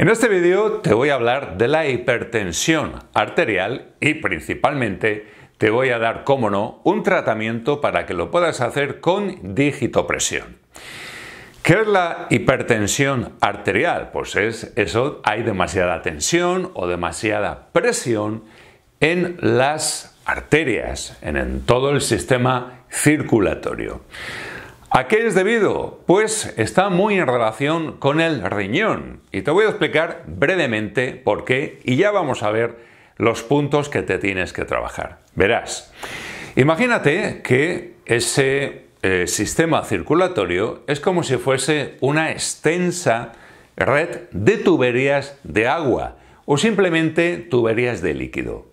En este vídeo te voy a hablar de la hipertensión arterial y principalmente te voy a dar, como no, un tratamiento para que lo puedas hacer con digitopresión. ¿Qué es la hipertensión arterial? Pues es eso, hay demasiada tensión o demasiada presión en las arterias, en, en todo el sistema circulatorio. ¿A qué es debido? Pues está muy en relación con el riñón. Y te voy a explicar brevemente por qué y ya vamos a ver los puntos que te tienes que trabajar. Verás, imagínate que ese eh, sistema circulatorio es como si fuese una extensa red de tuberías de agua o simplemente tuberías de líquido.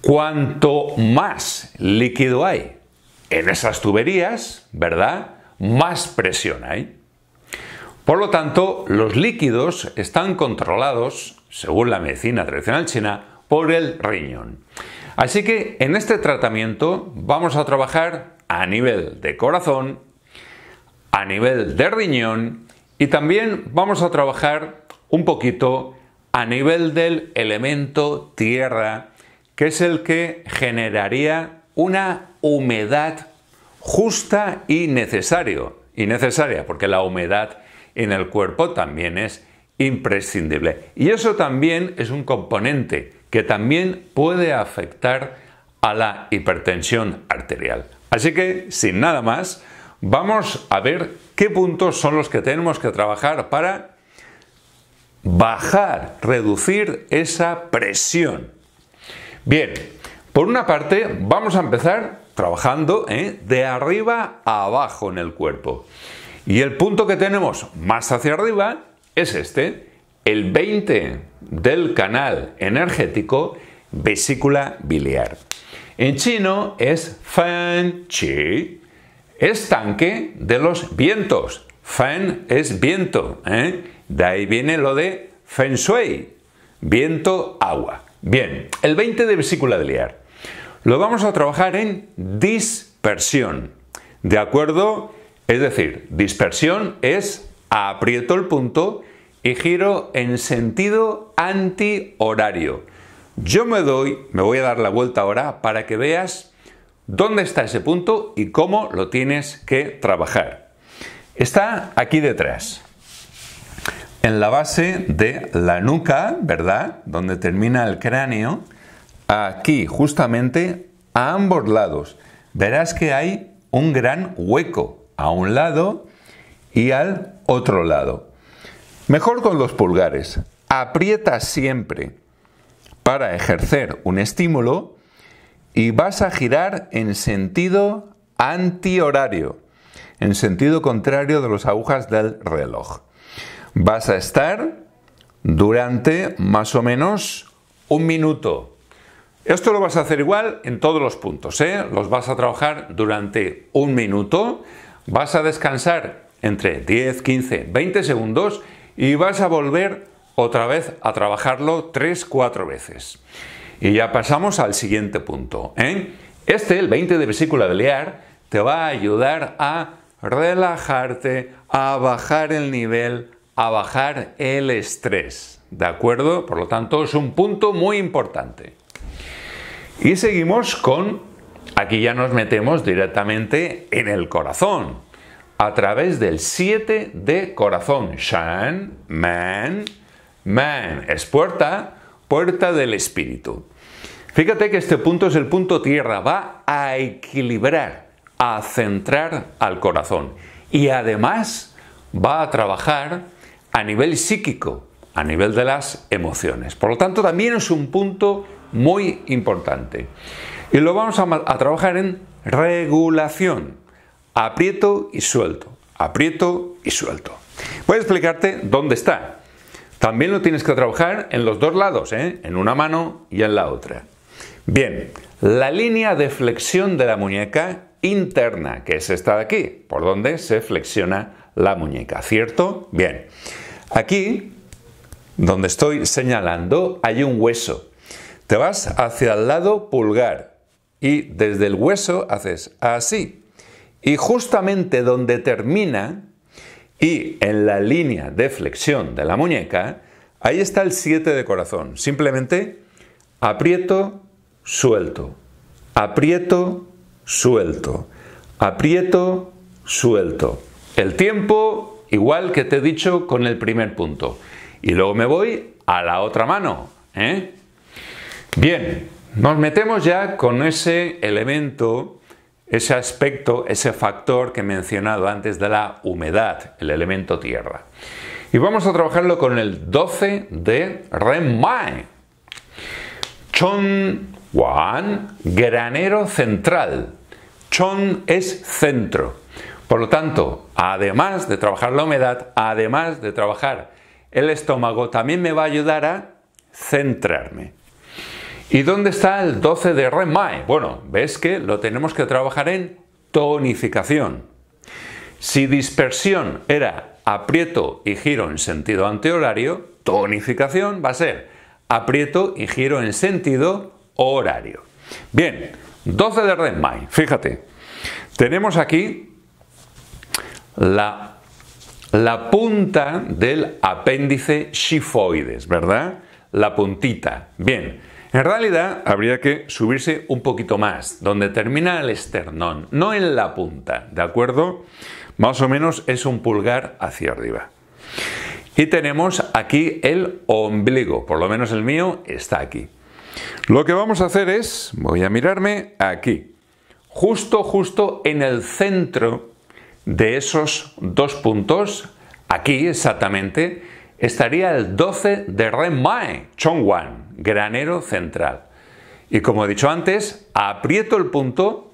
Cuanto más líquido hay, en esas tuberías, ¿verdad? Más presión hay. Por lo tanto, los líquidos están controlados, según la medicina tradicional china, por el riñón. Así que en este tratamiento vamos a trabajar a nivel de corazón, a nivel de riñón y también vamos a trabajar un poquito a nivel del elemento tierra, que es el que generaría una humedad justa y necesario, y necesaria, porque la humedad en el cuerpo también es imprescindible. Y eso también es un componente que también puede afectar a la hipertensión arterial. Así que, sin nada más, vamos a ver qué puntos son los que tenemos que trabajar para bajar, reducir esa presión. Bien, por una parte, vamos a empezar trabajando ¿eh? de arriba a abajo en el cuerpo. Y el punto que tenemos más hacia arriba es este, el 20 del canal energético vesícula biliar. En chino es Fan Chi, es tanque de los vientos. Fen es viento, ¿eh? de ahí viene lo de Feng Shui, viento, agua. Bien, el 20 de vesícula biliar. Lo vamos a trabajar en dispersión. ¿De acuerdo? Es decir, dispersión es aprieto el punto y giro en sentido antihorario. Yo me doy, me voy a dar la vuelta ahora para que veas dónde está ese punto y cómo lo tienes que trabajar. Está aquí detrás, en la base de la nuca, ¿verdad? Donde termina el cráneo aquí justamente a ambos lados. Verás que hay un gran hueco a un lado y al otro lado. Mejor con los pulgares. Aprieta siempre para ejercer un estímulo y vas a girar en sentido antihorario, en sentido contrario de las agujas del reloj. Vas a estar durante más o menos un minuto esto lo vas a hacer igual en todos los puntos, ¿eh? los vas a trabajar durante un minuto, vas a descansar entre 10, 15, 20 segundos y vas a volver otra vez a trabajarlo 3, 4 veces. Y ya pasamos al siguiente punto. ¿eh? Este, el 20 de vesícula Lear te va a ayudar a relajarte, a bajar el nivel, a bajar el estrés. ¿De acuerdo? Por lo tanto, es un punto muy importante. Y seguimos con, aquí ya nos metemos directamente en el corazón, a través del 7 de corazón. Shan, man, man. Es puerta, puerta del espíritu. Fíjate que este punto es el punto tierra, va a equilibrar, a centrar al corazón. Y además va a trabajar a nivel psíquico, a nivel de las emociones. Por lo tanto, también es un punto muy importante. Y lo vamos a, trabajar en regulación. Aprieto y suelto. Aprieto y suelto. Voy a explicarte dónde está. También lo tienes que trabajar en los dos lados, ¿eh? en una mano y en la otra. Bien, la línea de flexión de la muñeca interna, que es esta de aquí, por donde se flexiona la muñeca, ¿cierto? Bien, aquí donde estoy señalando hay un hueso. Te vas hacia el lado pulgar y desde el hueso haces así. Y justamente donde termina y en la línea de flexión de la muñeca, ahí está el 7 de corazón. Simplemente aprieto, suelto, aprieto, suelto, aprieto, suelto. El tiempo igual que te he dicho con el primer punto. Y luego me voy a la otra mano. ¿eh? Bien, nos metemos ya con ese elemento, ese aspecto, ese factor que he mencionado antes de la humedad, el elemento tierra. Y vamos a trabajarlo con el 12 de Renmai. Chon Wan, granero central. Chon es centro. Por lo tanto, además de trabajar la humedad, además de trabajar el estómago, también me va a ayudar a centrarme. ¿Y dónde está el 12 de REMAE? Bueno, ves que lo tenemos que trabajar en tonificación. Si dispersión era aprieto y giro en sentido antihorario, tonificación va a ser aprieto y giro en sentido horario. Bien, 12 de re fíjate. Tenemos aquí la, punta del apéndice shifoides, ¿verdad? La puntita. Bien. En realidad habría que subirse un poquito más, donde termina el esternón, no en la punta, ¿de acuerdo? Más o menos es un pulgar hacia arriba. Y tenemos aquí el ombligo, por lo menos el mío está aquí. Lo que vamos a hacer es, voy a mirarme aquí, justo, justo en el centro de esos dos puntos, aquí exactamente, estaría el 12 de Chong Wan granero central. Y como he dicho antes, aprieto el punto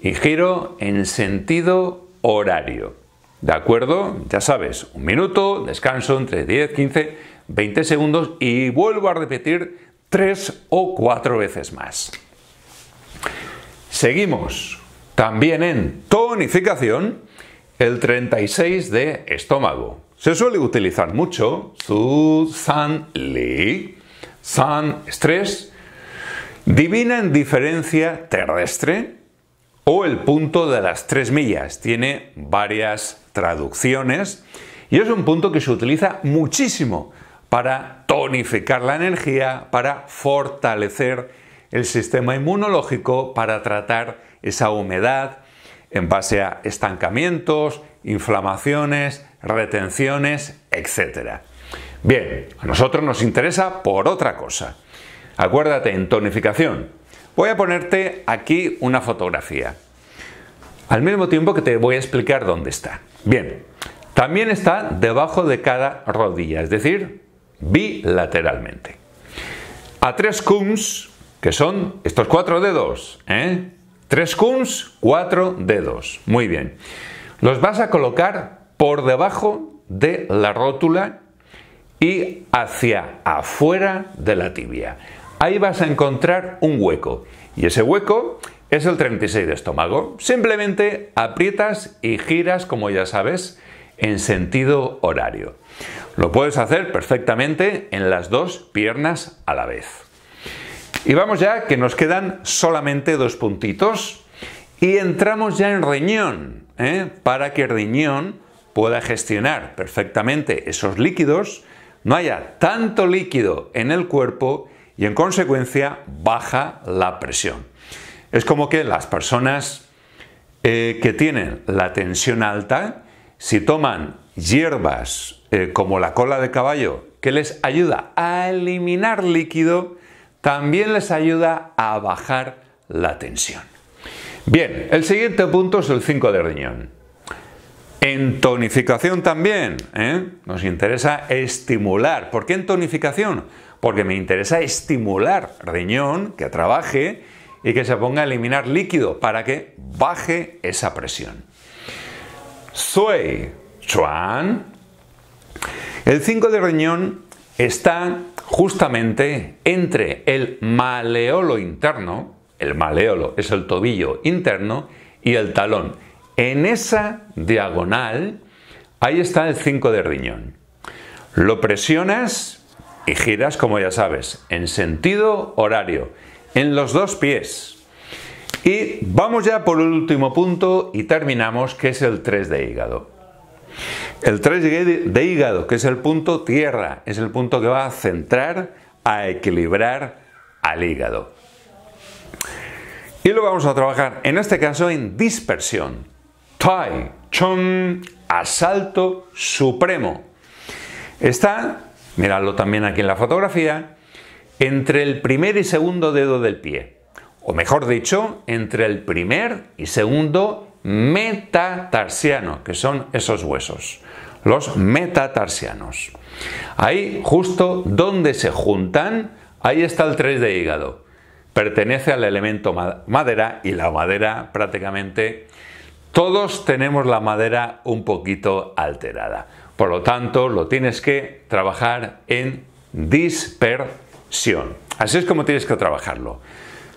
y giro en sentido horario. ¿De acuerdo? Ya sabes, un minuto, descanso entre 10, 15, 20 segundos y vuelvo a repetir tres o cuatro veces más. Seguimos también en tonificación el 36 de estómago. Se suele utilizar mucho su san San estrés, divina indiferencia terrestre o el punto de las tres millas. Tiene varias traducciones y es un punto que se utiliza muchísimo para tonificar la energía, para fortalecer el sistema inmunológico, para tratar esa humedad en base a estancamientos, inflamaciones, retenciones, etc. Bien, a nosotros nos interesa por otra cosa. Acuérdate, en tonificación, voy a ponerte aquí una fotografía. Al mismo tiempo que te voy a explicar dónde está. Bien, también está debajo de cada rodilla, es decir, bilateralmente. A tres cums, que son estos cuatro dedos, ¿eh? Tres cums, cuatro dedos. Muy bien. Los vas a colocar por debajo de la rótula y hacia afuera de la tibia. Ahí vas a encontrar un hueco y ese hueco es el 36 de estómago. Simplemente aprietas y giras, como ya sabes, en sentido horario. Lo puedes hacer perfectamente en las dos piernas a la vez. Y vamos ya, que nos quedan solamente dos puntitos y entramos ya en riñón, ¿eh? para que el riñón pueda gestionar perfectamente esos líquidos no haya tanto líquido en el cuerpo y en consecuencia baja la presión. Es como que las personas eh, que tienen la tensión alta, si toman hierbas eh, como la cola de caballo, que les ayuda a eliminar líquido, también les ayuda a bajar la tensión. Bien, el siguiente punto es el 5 de riñón. En tonificación también, ¿eh? nos interesa estimular. ¿Por qué en tonificación? Porque me interesa estimular riñón, que trabaje y que se ponga a eliminar líquido para que baje esa presión. Sui, Chuan. El 5 de riñón está justamente entre el maleolo interno, el maleolo es el tobillo interno, y el talón en esa diagonal, ahí está el 5 de riñón. Lo presionas y giras, como ya sabes, en sentido horario, en los dos pies. Y vamos ya por el último punto y terminamos, que es el 3 de hígado. El 3 de hígado, que es el punto tierra, es el punto que va a centrar, a equilibrar al hígado. Y lo vamos a trabajar, en este caso, en dispersión. Tai Chong, asalto supremo. Está, miradlo también aquí en la fotografía, entre el primer y segundo dedo del pie. O mejor dicho, entre el primer y segundo metatarsiano, que son esos huesos, los metatarsianos. Ahí, justo donde se juntan, ahí está el 3 de hígado. Pertenece al elemento madera y la madera prácticamente todos tenemos la madera un poquito alterada. Por lo tanto, lo tienes que trabajar en dispersión. Así es como tienes que trabajarlo.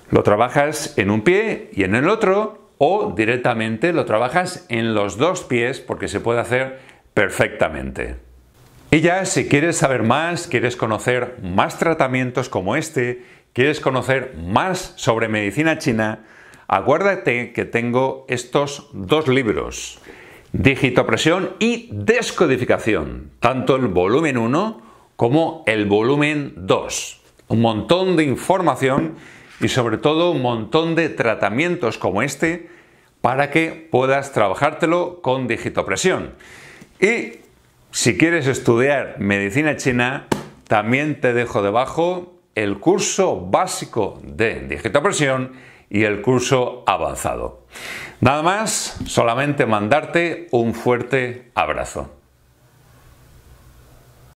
Lo trabajas en un pie y en el otro o directamente lo trabajas en los dos pies porque se puede hacer perfectamente. Y ya si quieres saber más, quieres conocer más tratamientos como este, quieres conocer más sobre medicina china, Acuérdate que tengo estos dos libros, Digitopresión y Descodificación, tanto el volumen 1 como el volumen 2. Un montón de información y sobre todo un montón de tratamientos como este para que puedas trabajártelo con digitopresión. Y si quieres estudiar medicina china, también te dejo debajo el curso básico de digitopresión y el curso avanzado. Nada más, solamente mandarte un fuerte abrazo.